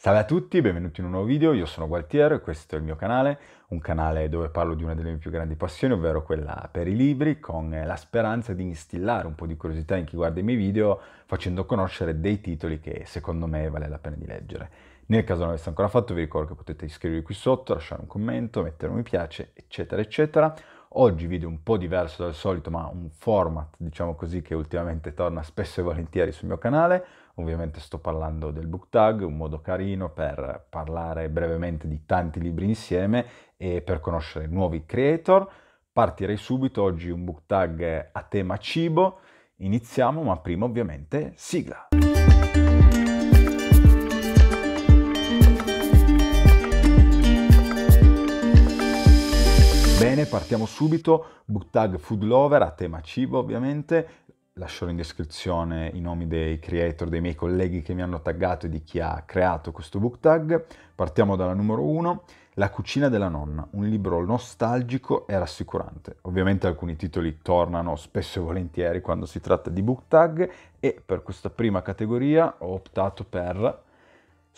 Salve a tutti, benvenuti in un nuovo video, io sono Gualtiero e questo è il mio canale, un canale dove parlo di una delle mie più grandi passioni, ovvero quella per i libri, con la speranza di instillare un po' di curiosità in chi guarda i miei video, facendo conoscere dei titoli che secondo me vale la pena di leggere. Nel caso non l'aveste ancora fatto vi ricordo che potete iscrivervi qui sotto, lasciare un commento, mettere un mi piace, eccetera, eccetera. Oggi video un po' diverso dal solito, ma un format, diciamo così, che ultimamente torna spesso e volentieri sul mio canale. Ovviamente sto parlando del book tag, un modo carino per parlare brevemente di tanti libri insieme e per conoscere nuovi creator. Partirei subito, oggi un book tag a tema cibo. Iniziamo, ma prima ovviamente sigla. Bene, partiamo subito. Book tag Food Lover a tema cibo ovviamente. Lascerò in descrizione i nomi dei creator, dei miei colleghi che mi hanno taggato e di chi ha creato questo book tag. Partiamo dalla numero 1, La cucina della nonna, un libro nostalgico e rassicurante. Ovviamente alcuni titoli tornano spesso e volentieri quando si tratta di book tag e per questa prima categoria ho optato per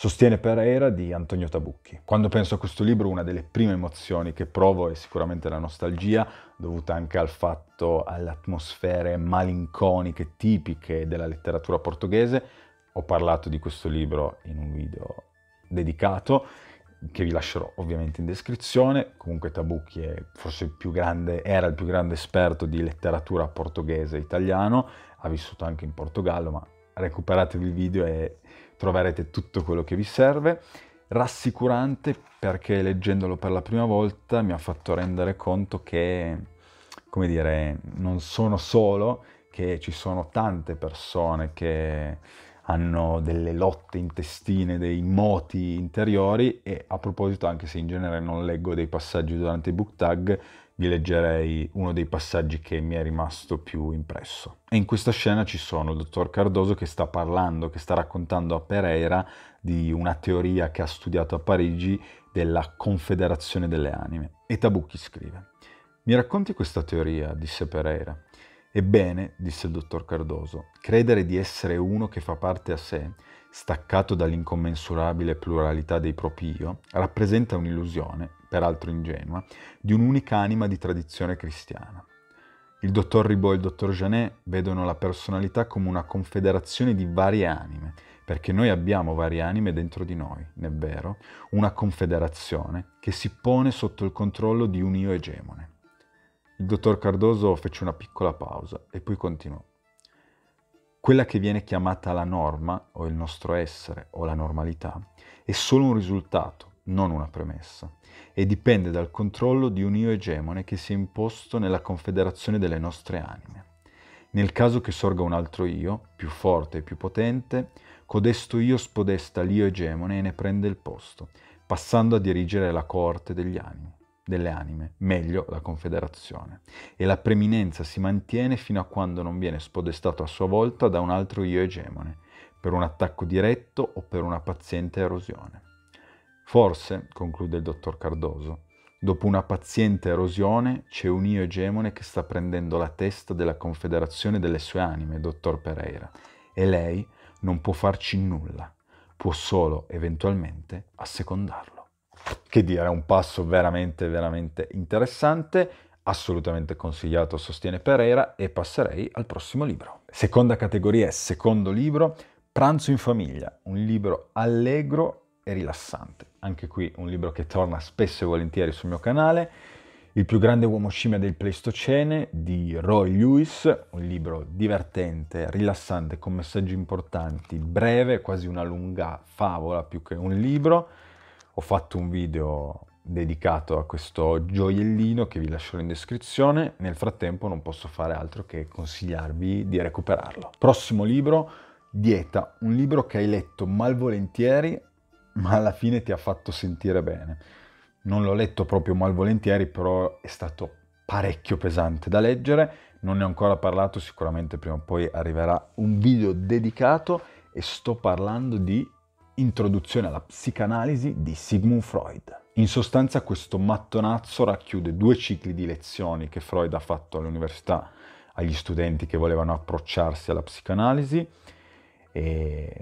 Sostiene Pereira di Antonio Tabucchi. Quando penso a questo libro, una delle prime emozioni che provo è sicuramente la nostalgia, dovuta anche al fatto, alle atmosfere malinconiche tipiche della letteratura portoghese. Ho parlato di questo libro in un video dedicato che vi lascerò ovviamente in descrizione. Comunque Tabucchi è forse il più grande, era il più grande esperto di letteratura portoghese italiano, ha vissuto anche in Portogallo, ma recuperatevi il video e troverete tutto quello che vi serve. Rassicurante perché leggendolo per la prima volta mi ha fatto rendere conto che, come dire, non sono solo, che ci sono tante persone che hanno delle lotte intestine, dei moti interiori e a proposito anche se in genere non leggo dei passaggi durante i book tag, vi leggerei uno dei passaggi che mi è rimasto più impresso. E in questa scena ci sono il dottor Cardoso che sta parlando, che sta raccontando a Pereira di una teoria che ha studiato a Parigi della Confederazione delle Anime. E Tabucchi scrive: Mi racconti questa teoria? disse Pereira. Ebbene, disse il dottor Cardoso, credere di essere uno che fa parte a sé staccato dall'incommensurabile pluralità dei propri io, rappresenta un'illusione, peraltro ingenua, di un'unica anima di tradizione cristiana. Il dottor Ribot e il dottor Janet vedono la personalità come una confederazione di varie anime, perché noi abbiamo varie anime dentro di noi, è vero, una confederazione che si pone sotto il controllo di un io egemone. Il dottor Cardoso fece una piccola pausa e poi continuò. Quella che viene chiamata la norma, o il nostro essere, o la normalità, è solo un risultato, non una premessa, e dipende dal controllo di un io egemone che si è imposto nella confederazione delle nostre anime. Nel caso che sorga un altro io, più forte e più potente, codesto io spodesta l'io egemone e ne prende il posto, passando a dirigere la corte degli animi delle anime, meglio la Confederazione, e la preminenza si mantiene fino a quando non viene spodestato a sua volta da un altro io egemone, per un attacco diretto o per una paziente erosione. Forse, conclude il dottor Cardoso, dopo una paziente erosione c'è un io egemone che sta prendendo la testa della Confederazione delle sue anime, dottor Pereira, e lei non può farci nulla, può solo eventualmente assecondarlo che dire, è un passo veramente, veramente interessante, assolutamente consigliato, sostiene Pereira, e passerei al prossimo libro. Seconda categoria, secondo libro, Pranzo in famiglia, un libro allegro e rilassante. Anche qui un libro che torna spesso e volentieri sul mio canale. Il più grande uomo scimmia del Pleistocene di Roy Lewis, un libro divertente, rilassante, con messaggi importanti, breve, quasi una lunga favola più che un libro ho fatto un video dedicato a questo gioiellino che vi lascerò in descrizione. Nel frattempo non posso fare altro che consigliarvi di recuperarlo. Prossimo libro, Dieta, un libro che hai letto malvolentieri ma alla fine ti ha fatto sentire bene. Non l'ho letto proprio malvolentieri, però è stato parecchio pesante da leggere, non ne ho ancora parlato, sicuramente prima o poi arriverà un video dedicato e sto parlando di Introduzione alla psicanalisi di Sigmund Freud. In sostanza questo mattonazzo racchiude due cicli di lezioni che Freud ha fatto all'università agli studenti che volevano approcciarsi alla psicanalisi. E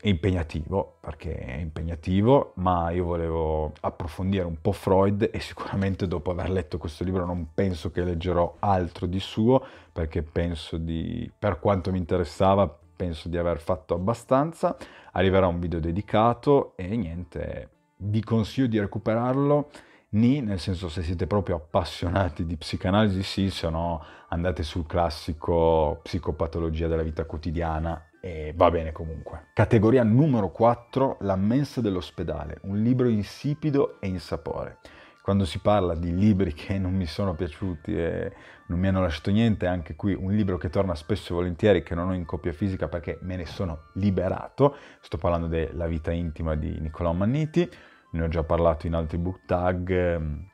è impegnativo, perché è impegnativo, ma io volevo approfondire un po' Freud e sicuramente dopo aver letto questo libro non penso che leggerò altro di suo, perché penso di, per quanto mi interessava, penso di aver fatto abbastanza. Arriverà un video dedicato e niente, vi consiglio di recuperarlo. Ni, nel senso se siete proprio appassionati di psicanalisi, sì, se no andate sul classico psicopatologia della vita quotidiana e va bene comunque. Categoria numero 4, La mensa dell'ospedale, un libro insipido e insapore quando si parla di libri che non mi sono piaciuti e non mi hanno lasciato niente, anche qui un libro che torna spesso e volentieri, che non ho in copia fisica perché me ne sono liberato, sto parlando della vita intima di Niccolò Manniti, ne ho già parlato in altri book tag, ehm,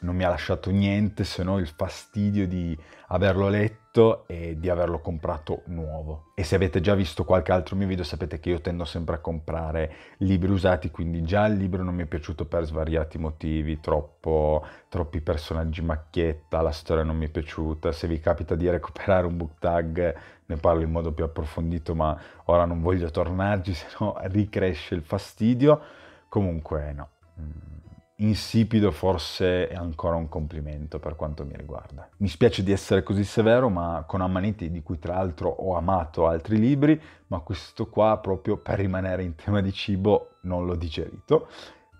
non mi ha lasciato niente se non il fastidio di averlo letto e di averlo comprato nuovo. E se avete già visto qualche altro mio video sapete che io tendo sempre a comprare libri usati, quindi già il libro non mi è piaciuto per svariati motivi, troppo, troppi personaggi macchietta, la storia non mi è piaciuta, se vi capita di recuperare un book tag ne parlo in modo più approfondito, ma ora non voglio tornarci, se no ricresce il fastidio. Comunque no mm insipido forse è ancora un complimento per quanto mi riguarda. Mi spiace di essere così severo, ma con Amaniti, di cui tra l'altro ho amato altri libri, ma questo qua proprio per rimanere in tema di cibo non l'ho digerito.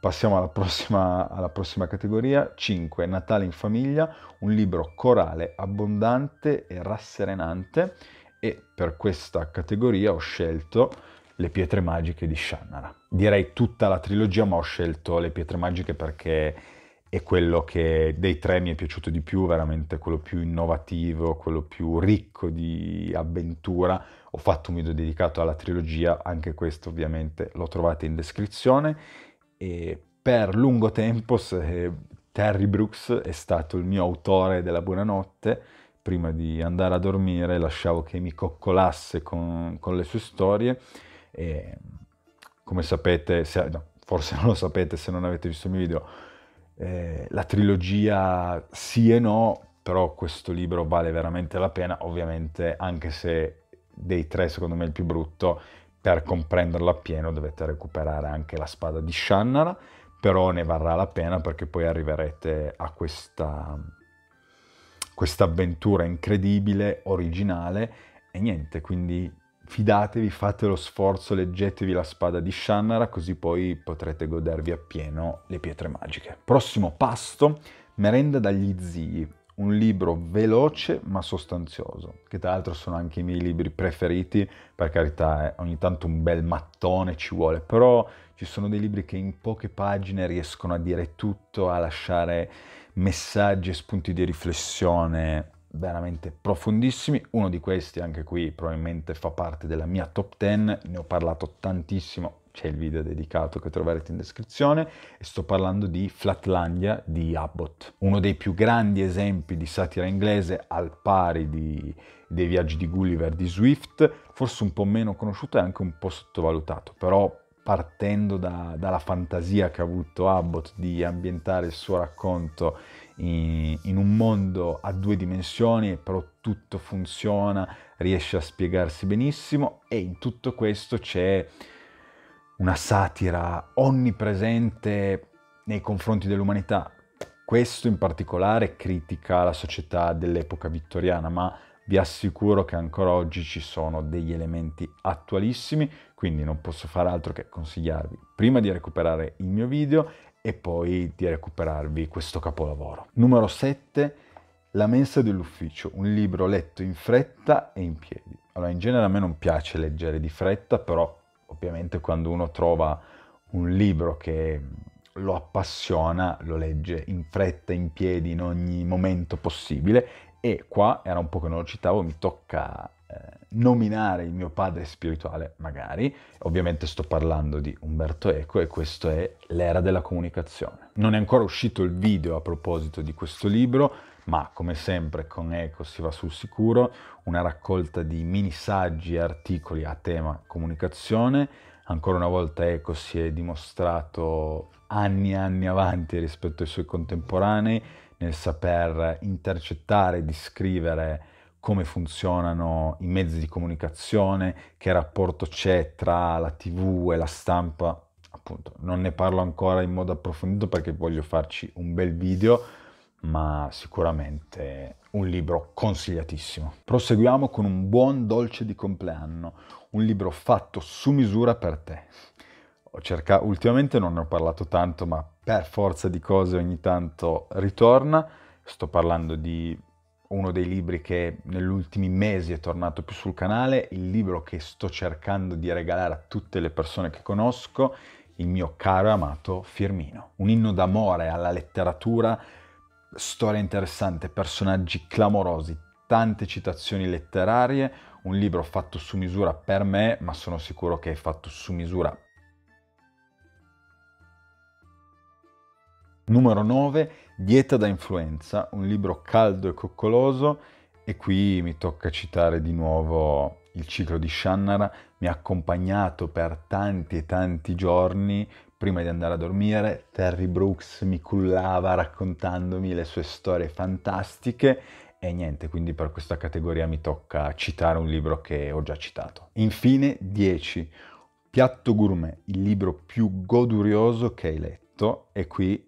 Passiamo alla prossima, alla prossima categoria, 5. Natale in famiglia, un libro corale, abbondante e rasserenante e per questa categoria ho scelto le pietre magiche di Shannara. Direi tutta la trilogia, ma ho scelto le pietre magiche perché è quello che dei tre mi è piaciuto di più, veramente quello più innovativo, quello più ricco di avventura. Ho fatto un video dedicato alla trilogia, anche questo ovviamente lo trovate in descrizione. E per lungo tempo se Terry Brooks è stato il mio autore della buonanotte, prima di andare a dormire lasciavo che mi coccolasse con, con le sue storie e, ehm, come sapete, se, no, forse non lo sapete se non avete visto il mio video, eh, la trilogia sì e no, però questo libro vale veramente la pena, ovviamente anche se dei tre secondo me è il più brutto, per comprenderlo appieno dovete recuperare anche la spada di Shannara, però ne varrà la pena perché poi arriverete a questa questa avventura incredibile, originale e niente, quindi Fidatevi, fate lo sforzo, leggetevi la spada di Shannara, così poi potrete godervi appieno le pietre magiche. Prossimo pasto, merenda dagli zii, un libro veloce ma sostanzioso, che tra l'altro sono anche i miei libri preferiti, per carità, eh, ogni tanto un bel mattone ci vuole, però ci sono dei libri che in poche pagine riescono a dire tutto, a lasciare messaggi e spunti di riflessione veramente profondissimi. Uno di questi, anche qui, probabilmente fa parte della mia top 10, ne ho parlato tantissimo, c'è il video dedicato che troverete in descrizione, e sto parlando di Flatlandia di Abbott, uno dei più grandi esempi di satira inglese al pari di, dei viaggi di Gulliver di Swift, forse un po' meno conosciuto e anche un po' sottovalutato, però partendo da, dalla fantasia che ha avuto Abbott di ambientare il suo racconto in un mondo a due dimensioni, però tutto funziona, riesce a spiegarsi benissimo e in tutto questo c'è una satira onnipresente nei confronti dell'umanità. Questo in particolare critica la società dell'epoca vittoriana, ma vi assicuro che ancora oggi ci sono degli elementi attualissimi, quindi non posso fare altro che consigliarvi prima di recuperare il mio video e poi di recuperarvi questo capolavoro. Numero 7. La mensa dell'ufficio, un libro letto in fretta e in piedi. Allora, in genere a me non piace leggere di fretta, però ovviamente quando uno trova un libro che lo appassiona, lo legge in fretta, in piedi, in ogni momento possibile. E qua era un po' che non lo citavo, mi tocca eh, nominare il mio padre spirituale, magari, ovviamente sto parlando di Umberto Eco e questo è l'era della comunicazione. Non è ancora uscito il video a proposito di questo libro, ma come sempre con Eco si va sul sicuro, una raccolta di mini saggi e articoli a tema comunicazione, ancora una volta Eco si è dimostrato anni e anni avanti rispetto ai suoi contemporanei nel saper intercettare, descrivere come funzionano i mezzi di comunicazione, che rapporto c'è tra la tv e la stampa, appunto non ne parlo ancora in modo approfondito perché voglio farci un bel video, ma sicuramente un libro consigliatissimo. Proseguiamo con un buon dolce di compleanno, un libro fatto su misura per te. Ho cercato, ultimamente non ne ho parlato tanto, ma per forza di cose ogni tanto ritorna. Sto parlando di uno dei libri che negli ultimi mesi è tornato più sul canale, il libro che sto cercando di regalare a tutte le persone che conosco, il mio caro e amato Firmino. Un inno d'amore alla letteratura, storia interessante, personaggi clamorosi, tante citazioni letterarie, un libro fatto su misura per me, ma sono sicuro che è fatto su misura Numero 9, Dieta da influenza, un libro caldo e coccoloso e qui mi tocca citare di nuovo il ciclo di Shannara, mi ha accompagnato per tanti e tanti giorni prima di andare a dormire, Terry Brooks mi cullava raccontandomi le sue storie fantastiche e niente, quindi per questa categoria mi tocca citare un libro che ho già citato. Infine 10. Piatto gourmet, il libro più godurioso che hai letto e qui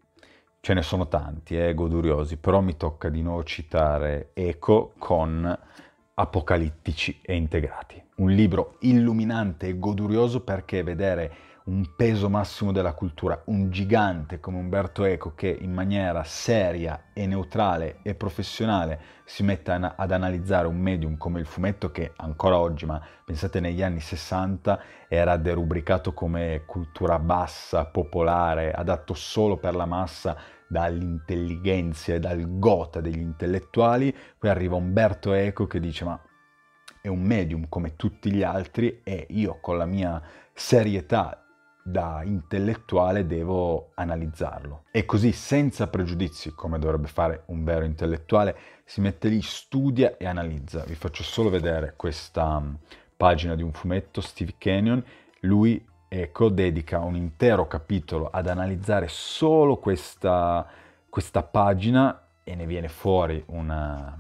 ce ne sono tanti, eh, goduriosi, però mi tocca di nuovo citare Eco con Apocalittici e Integrati. Un libro illuminante e godurioso perché vedere un peso massimo della cultura, un gigante come Umberto Eco che in maniera seria e neutrale e professionale si mette ad analizzare un medium come il fumetto che ancora oggi, ma pensate negli anni 60, era derubricato come cultura bassa, popolare, adatto solo per la massa dall'intelligenza e dal gota degli intellettuali, poi arriva Umberto Eco che dice ma è un medium come tutti gli altri e io con la mia serietà da intellettuale devo analizzarlo. E così, senza pregiudizi, come dovrebbe fare un vero intellettuale, si mette lì, studia e analizza. Vi faccio solo vedere questa mm, pagina di un fumetto, Steve Canyon, lui ecco, dedica un intero capitolo ad analizzare solo questa, questa pagina e ne viene fuori una,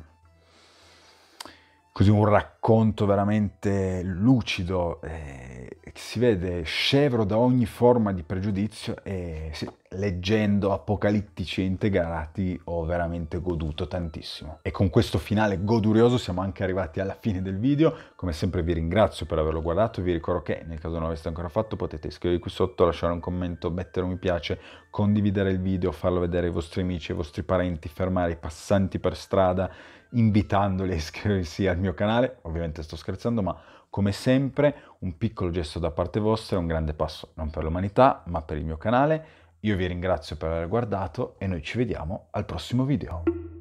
così un racconto veramente lucido, eh, che si vede scevro da ogni forma di pregiudizio e sì, leggendo apocalittici e integrati ho veramente goduto tantissimo. E con questo finale godurioso siamo anche arrivati alla fine del video, come sempre vi ringrazio per averlo guardato, vi ricordo che nel caso non l'aveste ancora fatto potete iscrivervi qui sotto, lasciare un commento, mettere un mi piace, condividere il video, farlo vedere ai vostri amici, ai vostri parenti, fermare i passanti per strada, invitandoli a iscriversi al mio canale, ovviamente sto scherzando, ma come sempre un piccolo gesto da parte vostra è un grande passo non per l'umanità, ma per il mio canale. Io vi ringrazio per aver guardato e noi ci vediamo al prossimo video.